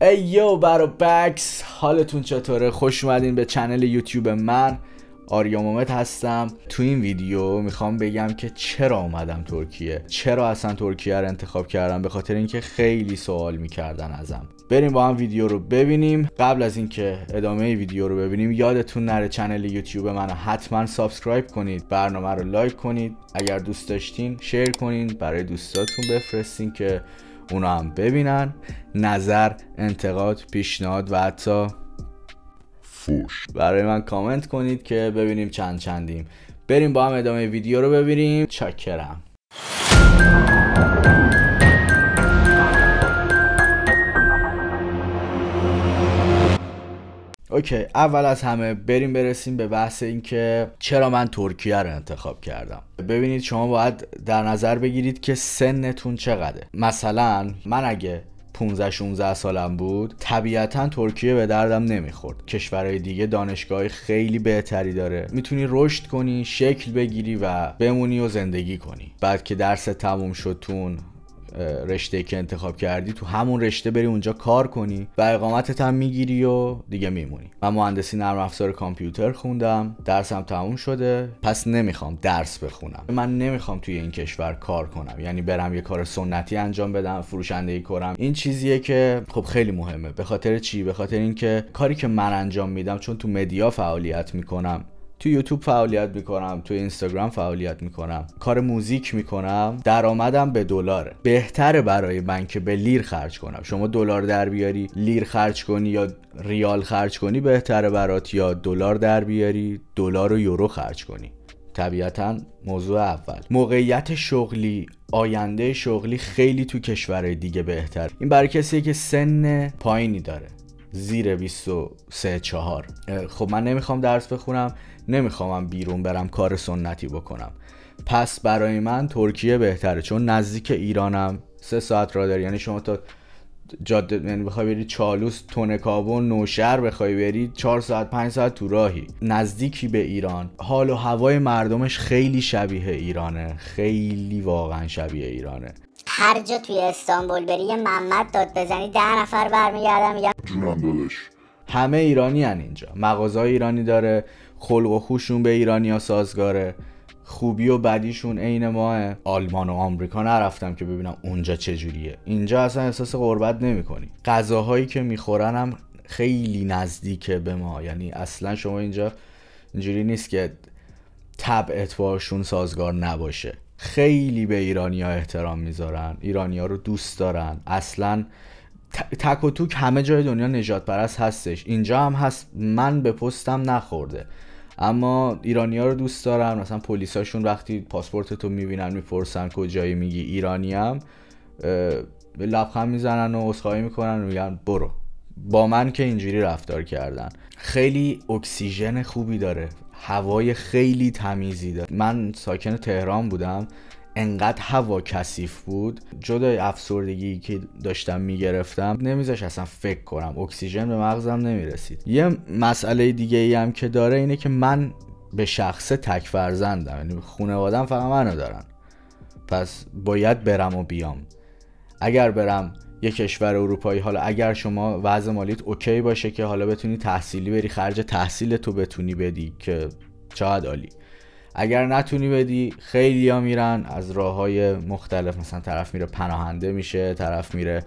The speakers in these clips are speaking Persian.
ایو برو بکس حالتون چطوره خوش اومدین به چنل یوتیوب من آریا مومت هستم تو این ویدیو میخوام بگم که چرا اومدم ترکیه چرا اصلا ترکیه رو انتخاب کردم به خاطر اینکه خیلی سوال میکردن ازم بریم با هم ویدیو رو ببینیم قبل از اینکه ادامه ویدیو رو ببینیم یادتون نره چنل یوتیوب منو حتما سابسکرایب کنید برنامه رو لایک کنید اگر دوست داشتین شیر کنین برای دوستاتون بفرستین که اونا هم ببینن نظر انتقاد پیشنهاد و حتی فوش برای من کامنت کنید که ببینیم چند چندیم بریم با هم ادامه ویدیو رو ببینیم چکرم اوکی اول از همه بریم برسیم به بحث اینکه چرا من ترکیه رو انتخاب کردم ببینید شما باید در نظر بگیرید که سنتون چقدره مثلا من اگه 15 16 سالم بود طبیعتا ترکیه به دردم نمیخورد کشورهای دیگه دانشگاه خیلی بهتری داره میتونی رشد کنی شکل بگیری و بمونی و زندگی کنی بعد که درس تموم شد تون رشته که انتخاب کردی تو همون رشته بری اونجا کار کنی و اقامتت هم میگیری و دیگه میمونی من مهندسی نرم افزار کامپیوتر خوندم درسم تموم شده پس نمیخوام درس بخونم من نمیخوام توی این کشور کار کنم یعنی برم یه کار سنتی انجام بدم فروشندگی کنم این چیزیه که خب خیلی مهمه به خاطر چی به خاطر اینکه کاری که من انجام میدم چون تو مدیا فعالیت میکنم تو یوتیوب فعالیت میکنم تو اینستاگرام فعالیت میکنم کار موزیک میکنم درآمدم به دلاره بهتره برای من که به لیر خرج کنم شما دلار در بیاری لیر خرج کنی یا ریال خرج کنی بهتره برات یا دلار در بیاری دلار و یورو خرج کنی طبیعتا موضوع اول موقعیت شغلی آینده شغلی خیلی تو کشورهای دیگه بهتر این برای کسی که سن پایینی داره زیر 23 4 خب من نمیخوام درس بخونم نمیخوامم بیرون برم کار سنتی بکنم پس برای من ترکیه بهتره چون نزدیک ایرانم سه ساعت را داری یعنی شما تا جاده یعنی بخوای بری چالوس و نوشهر بخوای بری 4 ساعت 5 ساعت تو راهی نزدیکی به ایران حال و هوای مردمش خیلی شبیه ایرانه خیلی واقعا شبیه ایرانه هر جا توی استانبول بری یه محمد داد بزنی ده نفر برمیگردن میگن هم همه ایرانی هن اینجا مغازه ایرانی داره خلق و خوشون به ایرانی ها سازگاره خوبی و بدیشون عین ماه آلمان و آمریکا نرفتم که ببینم اونجا چجوریه اینجا اصلا احساس غربت نمیکنی غذاهایی که میخورن هم خیلی نزدیک به ما یعنی اصلا شما اینجا اینجوری نیست که تب اتفاقشون سازگار نباشه خیلی به ایرانی ها احترام میذارن ایرانی ها رو دوست دارن اصلا تک و توک همه جای دنیا نجات پرست هستش اینجا هم هست من به پستم نخورده اما ایرانی ها رو دوست دارم مثلا پلیساشون وقتی پاسپورت تو میبینن میپرسن کجایی میگی ایرانی هم به لبخند میزنن و اصخایی میکنن و میگن برو با من که اینجوری رفتار کردن خیلی اکسیژن خوبی داره هوای خیلی تمیزی داره من ساکن تهران بودم انقدر هوا کثیف بود جدای افسردگی که داشتم میگرفتم نمیذاش اصلا فکر کنم اکسیژن به مغزم نمیرسید یه مسئله دیگه ای هم که داره اینه که من به شخصه تک فرزندم یعنی خانوادم فقط منو دارن پس باید برم و بیام اگر برم یه کشور اروپایی حالا اگر شما وضع مالیت اوکی باشه که حالا بتونی تحصیلی بری خرج تحصیل تو بتونی بدی که چقدر عالی اگر نتونی بدی خیلی ها میرن از راه های مختلف مثلا طرف میره پناهنده میشه طرف میره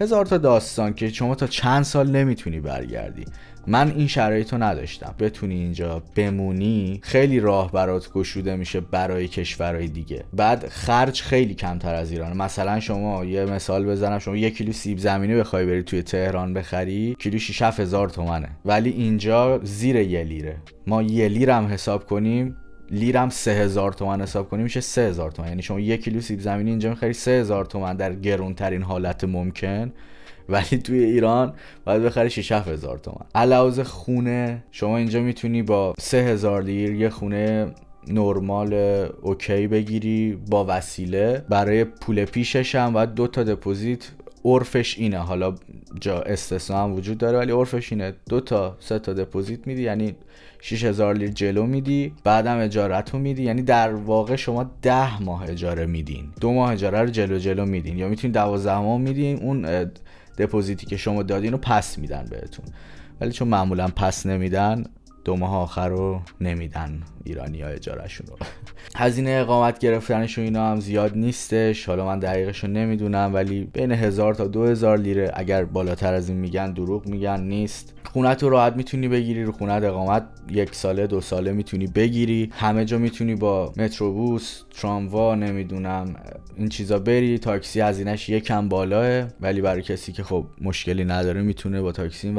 هزار تا داستان که شما تا چند سال نمیتونی برگردی من این شرایط رو نداشتم بتونی اینجا بمونی خیلی راه برات گشوده میشه برای کشورهای دیگه بعد خرج خیلی کمتر از ایران مثلا شما یه مثال بزنم شما یه کیلو سیب زمینی بخوای بری توی تهران بخری کیلو 6 هزار تومنه ولی اینجا زیر یلیره ما یه حساب کنیم لیرم 3000 تومن حساب کنیم میشه 3000 تومن یعنی شما یک کیلو سیب زمینی اینجا میخری 3000 تومن در ترین حالت ممکن ولی توی ایران باید بخری 6 هزار تومن علاوز خونه شما اینجا میتونی با 3000 لیر یه خونه نرمال اوکی بگیری با وسیله برای پول پیشش هم و دو تا دپوزیت عرفش اینه حالا جا استثنا هم وجود داره ولی عرفش اینه دو تا سه تا دپوزیت میدی یعنی 6000 لیر جلو میدی بعدم اجارت میدی یعنی در واقع شما 10 ماه اجاره میدین دو ماه اجاره رو جلو جلو میدین یا میتونید 12 ماه میدین اون دپوزیتی که شما دادین رو پس میدن بهتون ولی چون معمولا پس نمیدن دو ماه آخر رو نمیدن ایرانی ها اجارشون رو هزینه اقامت گرفتنش و اینا هم زیاد نیستش حالا من دقیقش رو نمیدونم ولی بین هزار تا دو هزار لیره اگر بالاتر از این میگن دروغ میگن نیست خونه تو راحت میتونی بگیری رو خونت اقامت یک ساله دو ساله میتونی بگیری همه جا میتونی با متروبوس تراموا نمیدونم این چیزا بری تاکسی هزینهش یکم بالاه ولی برای کسی که خب مشکلی نداره میتونه با تاکسی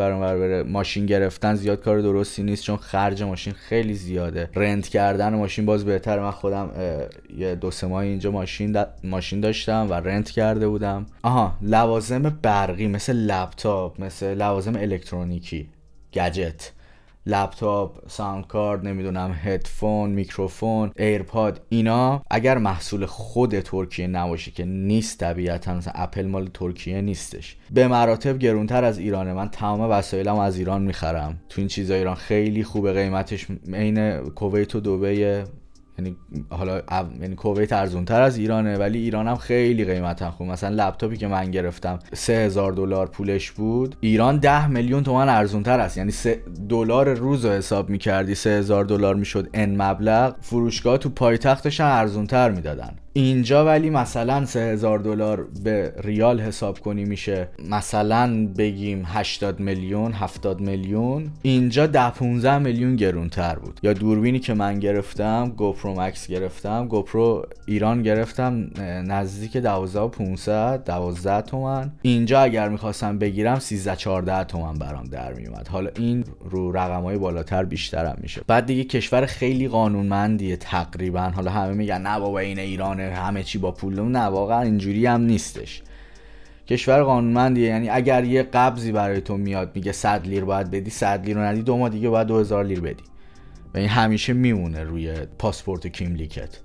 ماشین گرفتن زیاد کار درستی نیست چون خرج ماشین خیلی زیاده رنت کردن ماشین باز بهتر من خودم یه دو سه ماه اینجا ماشین ماشین داشتم و رنت کرده بودم آها لوازم برقی مثل لپتاپ مثل لوازم الکترونیکی گجت لپتاپ ساوند کارد نمیدونم هدفون میکروفون ایرپاد اینا اگر محصول خود ترکیه نباشه که نیست طبیعتا مثلا اپل مال ترکیه نیستش به مراتب گرونتر از ایرانه من تمام وسایلم از ایران میخرم تو این چیزا ایران خیلی خوبه قیمتش عین کویت و دبی یعنی حالا یعنی کویت ارزون تر از ایرانه ولی ایران هم خیلی قیمت هم خوب مثلا لپتاپی که من گرفتم 3000 دلار پولش بود ایران 10 میلیون تومان ارزون تر است یعنی دلار روز رو حساب میکردی 3000 دلار میشد ان مبلغ فروشگاه تو پایتختش ارزون تر میدادن اینجا ولی مثلا 3000 دلار به ریال حساب کنی میشه مثلا بگیم 80 میلیون 70 میلیون اینجا 10 15 میلیون گرونتر بود یا دوربینی که من گرفتم گوپرو مکس گرفتم گوپرو ایران گرفتم نزدیک 12500 12 تومن اینجا اگر میخواستم بگیرم 13 14 تومن برام در میومد حالا این رو های بالاتر بیشترم میشه بعد دیگه کشور خیلی قانونمندیه تقریبا حالا همه میگن نه بابا این ایران کنه همه چی با پول نه واقعا اینجوری هم نیستش کشور قانونمندیه یعنی اگر یه قبضی برای تو میاد میگه 100 لیر باید بدی 100 لیر رو ندی دو ماه دیگه باید 2000 لیر بدی و این همیشه میمونه روی پاسپورت و کیملیکت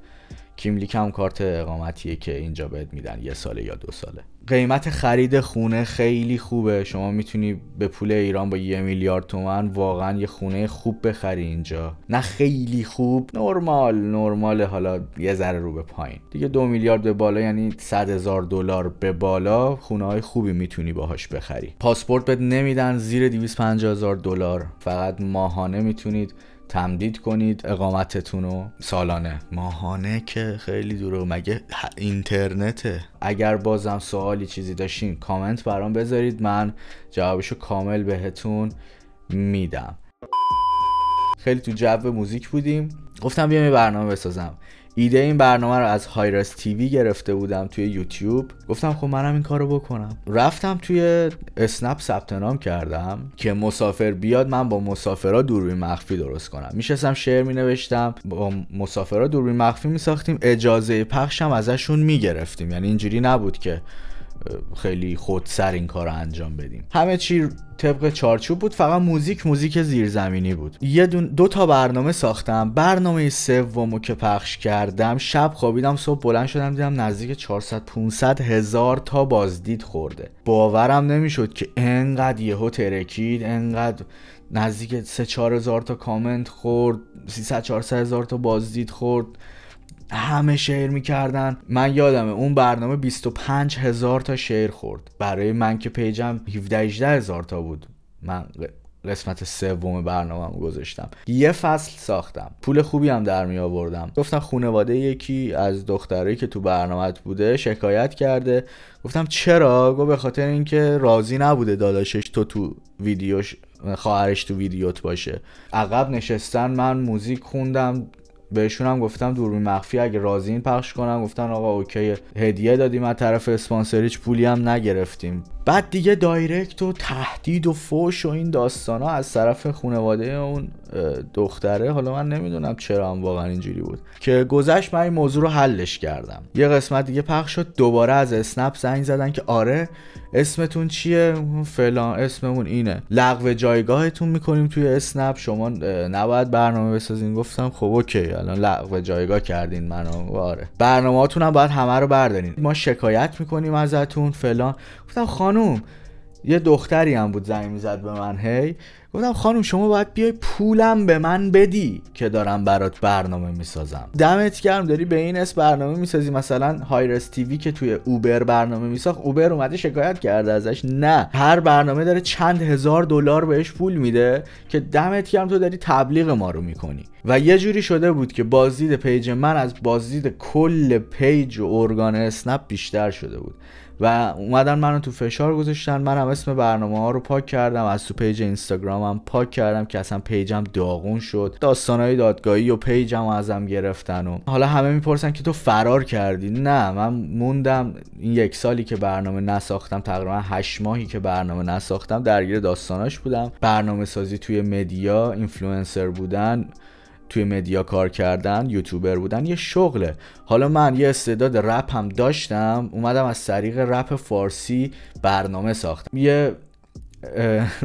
کیملیک هم کارت اقامتیه که اینجا بهت میدن یه ساله یا دو ساله قیمت خرید خونه خیلی خوبه شما میتونی به پول ایران با یه میلیارد تومن واقعا یه خونه خوب بخری اینجا نه خیلی خوب نرمال نرمال حالا یه ذره رو به پایین دیگه دو میلیارد به بالا یعنی صد هزار دلار به بالا خونه های خوبی میتونی باهاش بخری پاسپورت بهت نمیدن زیر 250 هزار دلار فقط ماهانه میتونید تمدید کنید اقامتتون رو سالانه ماهانه که خیلی دوره مگه اینترنته اگر بازم سوالی چیزی داشتین کامنت برام بذارید من جوابشو کامل بهتون میدم خیلی تو جو موزیک بودیم گفتم بیام یه برنامه بسازم ایده این برنامه رو از هایرس تیوی گرفته بودم توی یوتیوب گفتم خب منم این کارو بکنم رفتم توی اسنپ ثبت نام کردم که مسافر بیاد من با مسافرا دوربین مخفی درست کنم میشستم شعر نوشتم با مسافرا دوربین مخفی می ساختیم اجازه پخشم ازشون میگرفتیم یعنی اینجوری نبود که خیلی خودسر این کار رو انجام بدیم همه چی طبق چارچوب بود فقط موزیک موزیک زیرزمینی بود یه دون دو تا برنامه ساختم برنامه سومو که پخش کردم شب خوابیدم صبح بلند شدم دیدم نزدیک 400 500 هزار تا بازدید خورده باورم نمیشد که انقدر یهو ترکید انقدر نزدیک 3 4 هزار تا کامنت خورد 300 400 هزار تا بازدید خورد همه شعر میکردن من یادمه اون برنامه 25 هزار تا شعر خورد برای من که پیجم 17 هزار تا بود من قسمت سوم برنامه گذاشتم یه فصل ساختم پول خوبی هم در می آوردم گفتم خونواده یکی از دخترایی که تو برنامه بوده شکایت کرده گفتم چرا گفت به خاطر اینکه راضی نبوده داداشش تو تو ویدیوش خواهرش تو ویدیوت باشه عقب نشستن من موزیک خوندم بهشون هم گفتم دوربین مخفی اگه این پخش کنم گفتن آقا اوکی هدیه دادیم از طرف اسپانسریچ پولی هم نگرفتیم بعد دیگه دایرکت و تهدید و فوش و این داستان ها از طرف خانواده اون دختره حالا من نمیدونم چرا هم واقعا اینجوری بود که گذشت من این موضوع رو حلش کردم یه قسمت دیگه پخش شد دوباره از اسنپ زنگ زدن که آره اسمتون چیه فلان اسممون اینه لغو جایگاهتون میکنیم توی اسنپ شما نباید برنامه بسازین گفتم خب اوکی الان لغو جایگاه کردین منو آره برنامه‌هاتون هم باید همه رو بردارین ما شکایت میکنیم ازتون فلان گفتم خانوم یه دختری هم بود زنگ میزد به من هی گفتم خانم شما باید بیای پولم به من بدی که دارم برات برنامه میسازم دمت گرم داری به این اس برنامه میسازی مثلا هایرس تیوی که توی اوبر برنامه میساخت اوبر اومده شکایت کرده ازش نه هر برنامه داره چند هزار دلار بهش پول میده که دمت گرم تو داری تبلیغ ما رو میکنی و یه جوری شده بود که بازدید پیج من از بازدید کل پیج و ارگان اسنپ بیشتر شده بود و اومدن منو تو فشار گذاشتن منم اسم برنامه ها رو پاک کردم از تو پیج اینستاگرام پاک کردم که اصلا پیجم داغون شد داستانهای دادگاهی و پیجم ازم گرفتن و حالا همه میپرسن که تو فرار کردی نه من موندم این یک سالی که برنامه نساختم تقریبا هشت ماهی که برنامه نساختم درگیر داستاناش بودم برنامه سازی توی مدیا اینفلوئنسر بودن توی مدیا کار کردن یوتیوبر بودن یه شغله حالا من یه استعداد رپ هم داشتم اومدم از طریق رپ فارسی برنامه ساختم یه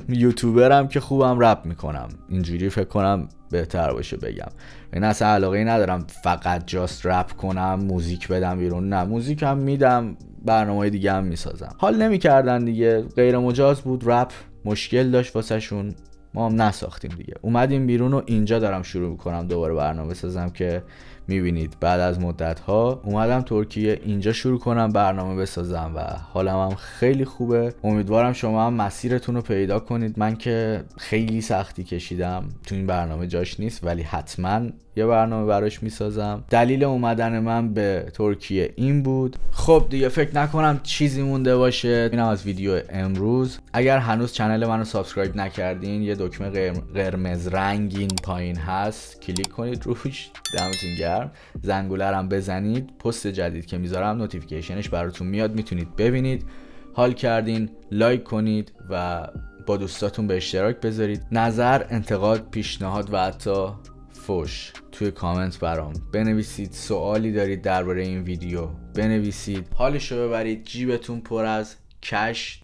یوتیوبرم که خوبم رپ میکنم اینجوری فکر کنم بهتر باشه بگم این یعنی اصلا علاقه ندارم فقط جاست رپ کنم موزیک بدم بیرون نه موزیک هم میدم برنامه دیگه هم میسازم حال نمیکردن دیگه غیر مجاز بود رپ مشکل داشت واسه شون ما هم نساختیم دیگه اومدیم بیرون و اینجا دارم شروع میکنم دوباره برنامه سازم که میبینید بعد از مدت ها اومدم ترکیه اینجا شروع کنم برنامه بسازم و حالم هم خیلی خوبه امیدوارم شما هم مسیرتون رو پیدا کنید من که خیلی سختی کشیدم تو این برنامه جاش نیست ولی حتما یه برنامه براش میسازم دلیل اومدن من به ترکیه این بود خب دیگه فکر نکنم چیزی مونده باشه اینم از ویدیو امروز اگر هنوز چنل منو سابسکرایب نکردین یه دکمه قرمز رنگین پایین هست کلیک کنید روش دمتون گرم گرم زنگوله بزنید پست جدید که میذارم نوتیفیکیشنش براتون میاد میتونید ببینید حال کردین لایک کنید و با دوستاتون به اشتراک بذارید نظر انتقاد پیشنهاد و حتی فوش توی کامنت برام بنویسید سوالی دارید درباره این ویدیو بنویسید حالش رو ببرید جیبتون پر از کش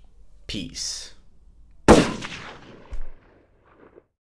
پیس